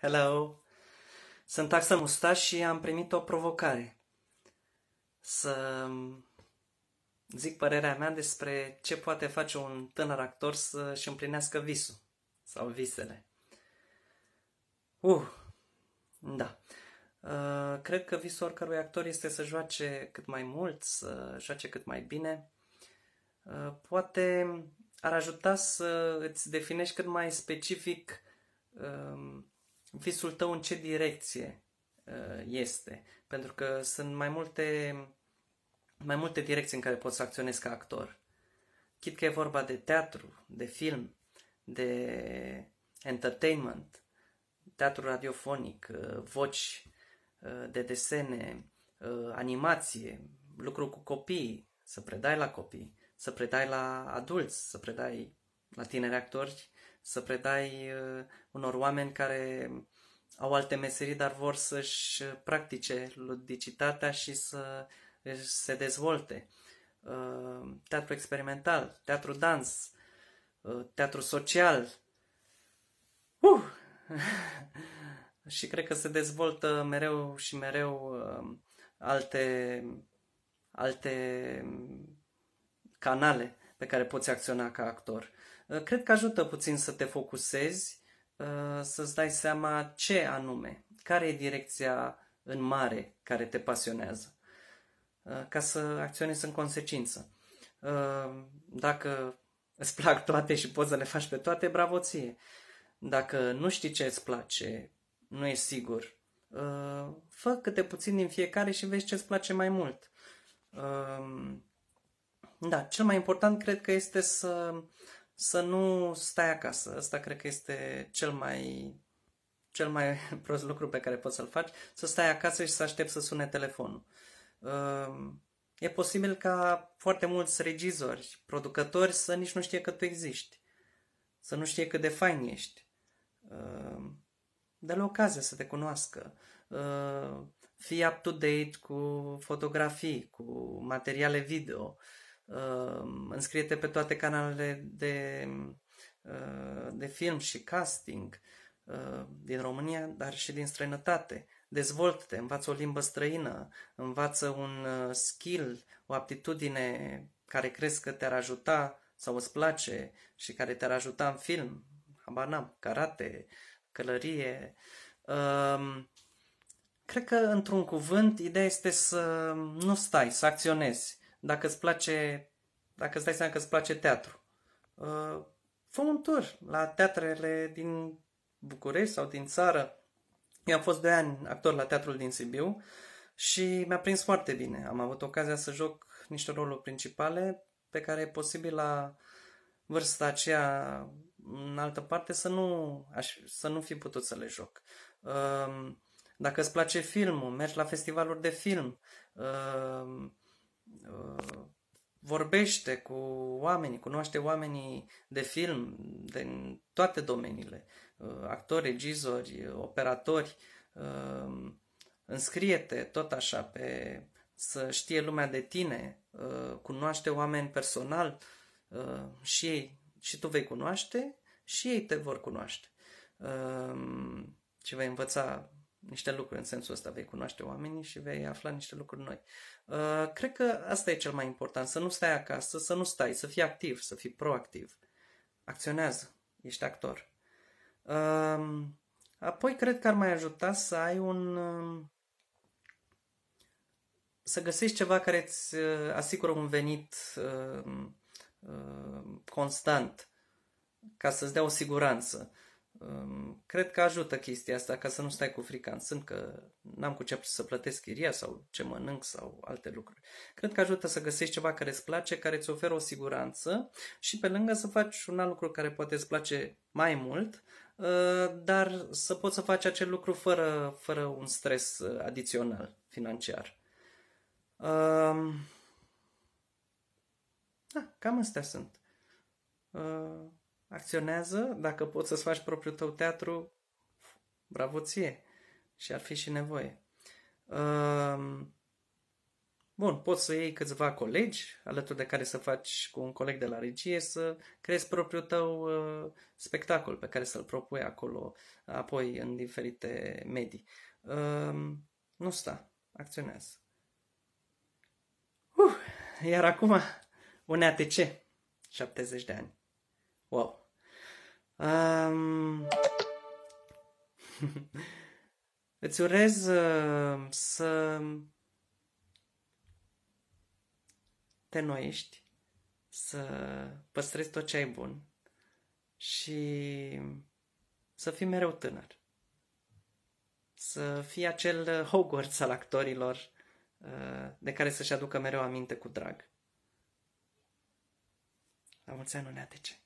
Hello! Sunt Axel Mustaș și am primit o provocare. Să zic părerea mea despre ce poate face un tânăr actor să-și împlinească visul sau visele. Uh, da. Uh, cred că visul oricărui actor este să joace cât mai mult, să joace cât mai bine. Uh, poate ar ajuta să îți definești cât mai specific uh, visul tău în ce direcție uh, este. Pentru că sunt mai multe, mai multe direcții în care poți să acționezi ca actor. Chit că e vorba de teatru, de film, de entertainment, teatru radiofonic, uh, voci uh, de desene, animație, lucru cu copii, să predai la copii, să predai la adulți, să predai la tineri actori să predai uh, unor oameni care au alte meserii, dar vor să-și practice ludicitatea și să uh, se dezvolte. Uh, teatru experimental, teatru dans, teatru social. Uh! și cred că se dezvoltă mereu și mereu alte, alte canale pe care poți acționa ca actor. Uh, cred că ajută puțin să te focusezi, uh, să-ți dai seama ce anume, care e direcția în mare care te pasionează, uh, ca să acționezi în consecință. Dacă îți plac toate și poți să le faci pe toate, bravo ție. Dacă nu știi ce îți place, nu ești sigur, fă câte puțin din fiecare și vezi ce îți place mai mult. Da, cel mai important cred că este să, să nu stai acasă. Asta cred că este cel mai, cel mai prost lucru pe care poți să-l faci, să stai acasă și să aștepți să sune telefonul. Ehm, e posibil ca foarte mulți regizori, producători să nici nu știe că tu existi, să nu știe cât de fain ești. Ehm, dă-le ocazie să te cunoască. Ehm, fii up-to-date cu fotografii, cu materiale video. Uh, uh, înscriete pe toate canalele de, uh, de film și casting uh, din România, dar și din străinătate. Dezvoltă-te, învață o limbă străină, învață un uh, skill, o aptitudine care crezi că te-ar ajuta sau îți place și care te-ar ajuta în film, habar karate, călărie. Uh, cred că, într-un cuvânt, ideea este să nu stai, să acționezi dacă îți place, dacă îți dai seama că îți place teatru, uh, fă un tur la teatrele din București sau din țară. Eu am fost doi ani actor la teatrul din Sibiu și mi-a prins foarte bine. Am avut ocazia să joc niște roluri principale pe care e posibil la vârsta aceea în altă parte să nu, aș, să nu fi putut să le joc. Uh, dacă îți place filmul, mergi la festivaluri de film, uh, vorbește cu oamenii, cunoaște oamenii de film din toate domeniile, uh, actori, regizori, operatori, uh, înscrie-te tot așa pe să știe lumea de tine, uh, cunoaște oameni personal și ei, și tu vei cunoaște și ei te vor cunoaște. și vei învăța niște lucruri. În sensul ăsta vei cunoaște oamenii și vei afla niște lucruri noi. Uh, cred că asta e cel mai important, să nu stai acasă, să nu stai, să fii activ, să fii proactiv. Acționează, ești actor. Uh, apoi cred că ar mai ajuta să ai un... Uh, să găsești ceva care îți uh, asigură un venit um, uh, constant, ca să-ți dea o siguranță cred că ajută chestia asta ca să nu stai cu frica în sân, că n-am cu ce să plătesc chiria sau ce mănânc sau alte lucruri. Cred că ajută să găsești ceva care îți place, care îți oferă o siguranță și pe lângă să faci un alt lucru care poate îți place mai mult, ă, dar să poți să faci acel lucru fără, fără un stres ă, adițional financiar. Ă, da, cam astea sunt acționează, dacă poți să-ți faci propriul tău teatru, bravo ție. Și ar fi și nevoie. Ehm, bun, poți să iei câțiva colegi alături de care să faci cu un coleg de la regie, să creezi propriul tău eh, spectacol pe care să-l propui acolo, apoi în diferite medii. Ehm, nu sta, acționează. Uh, iar acum, un ATC, 70 de ani. Wow. Um... Îți urez uh, să te noiești, să păstrezi tot ce ai bun și să fii mereu tânăr. Să fii acel Hogwarts al actorilor uh, de care să-și aducă mereu aminte cu drag. La mulți ani, Neatece!